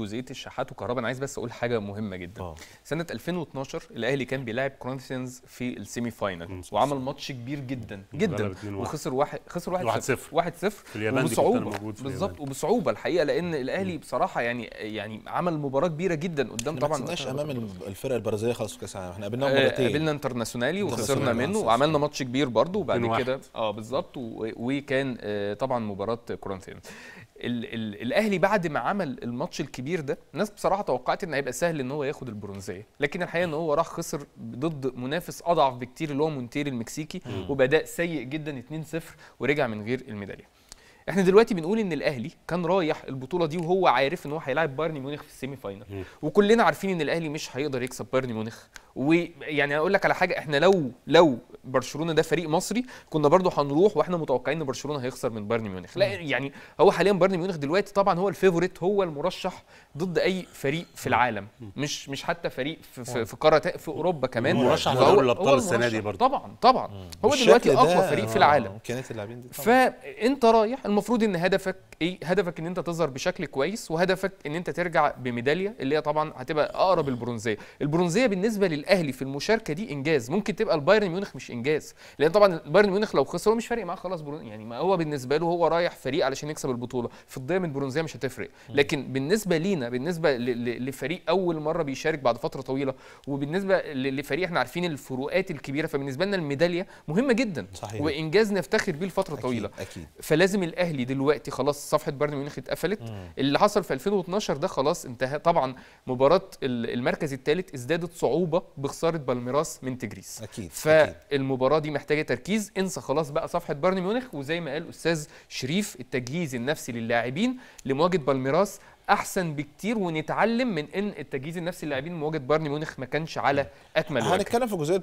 جزئيه الشحات وكهربا انا عايز بس اقول حاجه مهمه جدا أوه. سنه 2012 الاهلي كان بيلاعب كورنثيانز في السيمي فاينل وعمل ماتش كبير جدا جدا وخسر واحد خسر 1 واحد 0 1 0 وبصعوبه بالظبط وبصعوبه الحقيقه لان الاهلي بصراحه يعني يعني عمل مباراه كبيره جدا قدام طبعا ما امام الفرق البرازيليه خالص في كاس العالم احنا قابلناهم آه، مرتين قابلنا انترناسيونالي وخسرنا آه، منه وعملنا ماتش كبير برضه وبعد كده اه بالظبط وكان آه، طبعا مباراه كورنثيانز الـ الـ الاهلي بعد ما عمل الماتش الكبير ده الناس بصراحه توقعت ان هيبقى سهل ان هو ياخد البرونزيه لكن الحقيقه ان هو راح خسر ضد منافس اضعف بكتير اللي هو مونتير المكسيكي وبداء سيء جدا 2-0 ورجع من غير الميداليه احنا دلوقتي بنقول ان الاهلي كان رايح البطوله دي وهو عارف ان هو هيلاعب بايرن ميونخ في السيمي فاينل وكلنا عارفين ان الاهلي مش هيقدر يكسب بايرن ميونخ ويعني اقول لك على حاجه احنا لو لو برشلونه ده فريق مصري كنا برضو هنروح واحنا متوقعين ان برشلونه هيخسر من بايرن ميونخ لا يعني هو حاليا بايرن ميونخ دلوقتي طبعا هو الفيفوريت هو المرشح ضد اي فريق في العالم مش مش حتى فريق في في, آه. في قاره في اوروبا كمان مرشح لدوري الابطال السنه دي برضو طبعا طبعا هو دلوقتي اقوى فريق في آه، العالم امكانيات آه، اللاعبين دي طبعا. فانت رايح المفروض ان هدفك ايه هدفك ان انت تظهر بشكل كويس وهدفك ان انت ترجع بميداليه اللي هي طبعا هتبقى اقرب البرونزيه البرونزيه بالنسبه للاهلي في المشاركه دي انجاز ممكن تبقى البايرن ميونخ مش انجاز لان طبعا بايرن ميونخ لو خسر هو مش فارق معاه خلاص برون يعني ما هو بالنسبه له هو رايح فريق علشان يكسب البطوله في الضيعه من البرونزيه مش هتفرق لكن بالنسبه لينا بالنسبه لفريق اول مره بيشارك بعد فتره طويله وبالنسبه لفريق احنا عارفين الفروقات الكبيره فبالنسبه لنا الميداليه مهمه جدا صحيح. وانجاز نفتخر بيه لفتره طويله أكيد. فلازم الاهلي دلوقتي خلاص صفحه بايرن ميونخ اتقفلت اللي حصل في 2012 ده خلاص انتهى طبعا مباراه المركز الثالث ازدادت صعوبه بخساره بالميراس من تجريس اكيد, أكيد. المباراه دي محتاجه تركيز انسى خلاص بقى صفحه بايرن ميونخ وزي ما قال استاذ شريف التجهيز النفسي للاعبين لمواجهه بالميراس احسن بكتير ونتعلم من ان التجهيز النفسي للاعبين لمواجهه بايرن ميونخ ما كانش على اكمل وجه هنتكلم في جزئيه